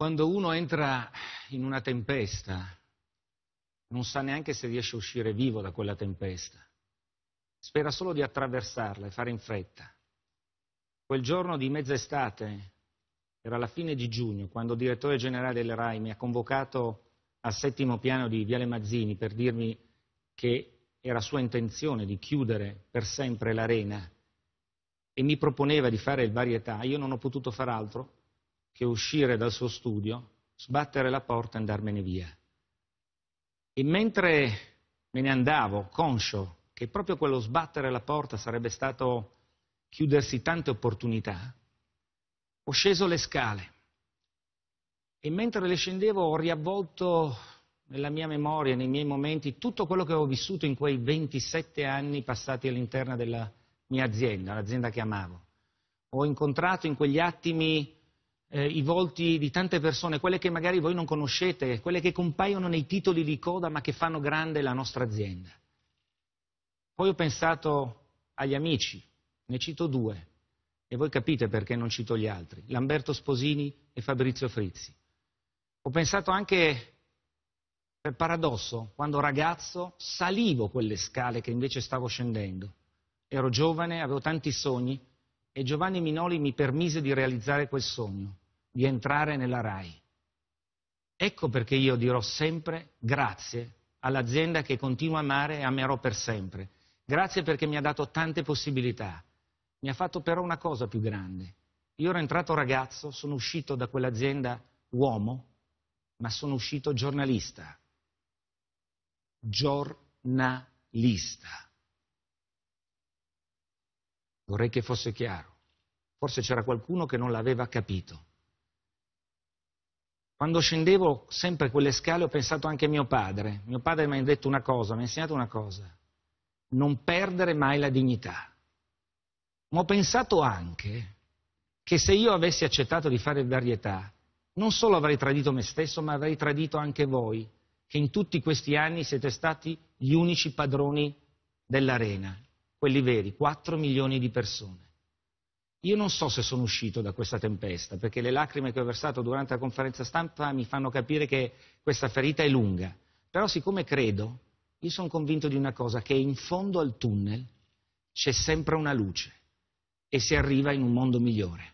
Quando uno entra in una tempesta, non sa neanche se riesce a uscire vivo da quella tempesta. Spera solo di attraversarla e fare in fretta. Quel giorno di mezz'estate, era la fine di giugno, quando il direttore generale del RAI mi ha convocato al settimo piano di Viale Mazzini per dirmi che era sua intenzione di chiudere per sempre l'arena e mi proponeva di fare il varietà, io non ho potuto far altro che uscire dal suo studio, sbattere la porta e andarmene via. E mentre me ne andavo, conscio che proprio quello sbattere la porta sarebbe stato chiudersi tante opportunità, ho sceso le scale e mentre le scendevo ho riavvolto nella mia memoria, nei miei momenti, tutto quello che ho vissuto in quei 27 anni passati all'interno della mia azienda, l'azienda che amavo. Ho incontrato in quegli attimi eh, i volti di tante persone, quelle che magari voi non conoscete, quelle che compaiono nei titoli di coda ma che fanno grande la nostra azienda. Poi ho pensato agli amici, ne cito due, e voi capite perché non cito gli altri, Lamberto Sposini e Fabrizio Frizzi. Ho pensato anche, per paradosso, quando ragazzo salivo quelle scale che invece stavo scendendo. Ero giovane, avevo tanti sogni e Giovanni Minoli mi permise di realizzare quel sogno di entrare nella RAI. Ecco perché io dirò sempre grazie all'azienda che continuo a amare e amerò per sempre. Grazie perché mi ha dato tante possibilità. Mi ha fatto però una cosa più grande. Io ero entrato ragazzo, sono uscito da quell'azienda uomo, ma sono uscito giornalista. Giornalista. Vorrei che fosse chiaro. Forse c'era qualcuno che non l'aveva capito. Quando scendevo sempre quelle scale ho pensato anche a mio padre. Mio padre mi ha detto una cosa, mi ha insegnato una cosa. Non perdere mai la dignità. Ma ho pensato anche che se io avessi accettato di fare varietà, non solo avrei tradito me stesso, ma avrei tradito anche voi, che in tutti questi anni siete stati gli unici padroni dell'arena, quelli veri, 4 milioni di persone. Io non so se sono uscito da questa tempesta, perché le lacrime che ho versato durante la conferenza stampa mi fanno capire che questa ferita è lunga. Però siccome credo, io sono convinto di una cosa, che in fondo al tunnel c'è sempre una luce e si arriva in un mondo migliore.